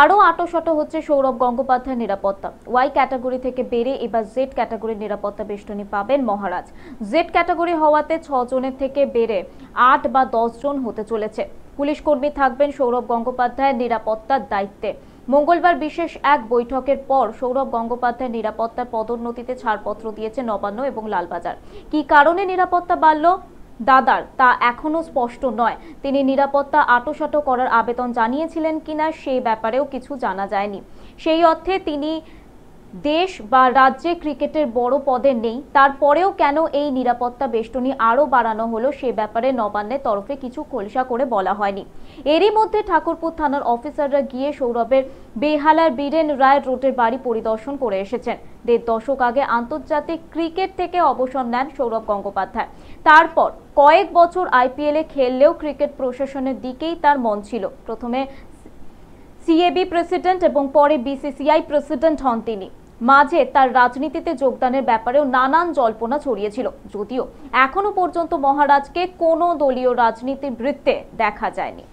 আরও শত হচ্ছে সৌরভ গঙ্গোপাধ্যায়ের নিরাপত্তা ওয়াই ক্যাটাগরি থেকে বেড়ে এবার জেড ক্যাটাগরির নিরাপত্তা বেষ্টনী পাবেন মহারাজ জেড ক্যাটাগরি হওয়াতে ছজনের থেকে বেড়ে আট বা জন হতে চলেছে পুলিশ কর্মী থাকবেন সৌরভ গঙ্গোপাধ্যায়ের নিরাপত্তার দায়িত্বে মঙ্গলবার বিশেষ এক বৈঠকের পর সৌরভ গঙ্গোপাধ্যায় নিরাপত্তার পদোন্নতিতে ছাড়পত্র দিয়েছে নবান্ন এবং লালবাজার কি কারণে নিরাপত্তা বাড়ল দাদার তা এখনও স্পষ্ট নয় তিনি নিরাপত্তা আটোসাটো করার আবেদন জানিয়েছিলেন কিনা সেই ব্যাপারেও কিছু জানা যায়নি সেই অর্থে তিনি দেশ বা রাজ্যে ক্রিকেটের বড় পদে নেই তারপরেও কেন এই নিরাপত্তা বেষ্টনী আরও বাড়ানো হলো সে ব্যাপারে নবান্নের তরফে কিছু খোলসা করে বলা হয়নি এরই মধ্যে ঠাকুরপুর থানার অফিসাররা গিয়ে সৌরভের বেহালার বীরেন রায় রোডের বাড়ি পরিদর্শন করে এসেছেন দেড় দশক আগে আন্তর্জাতিক ক্রিকেট থেকে অবসর নেন সৌরভ গঙ্গোপাধ্যায় তারপর কয়েক বছর আইপিএলে খেললেও ক্রিকেট প্রশাসনের দিকেই তার মন ছিল প্রথমে সিএবি প্রেসিডেন্ট এবং পরে বিসিসিআই প্রেসিডেন্ট হন তিনি মাঝে তার রাজনীতিতে যোগদানের ব্যাপারেও নানান জল্পনা ছড়িয়েছিল যদিও এখনো পর্যন্ত মহারাজকে কোনো দলীয় রাজনীতির বৃত্তে দেখা যায়নি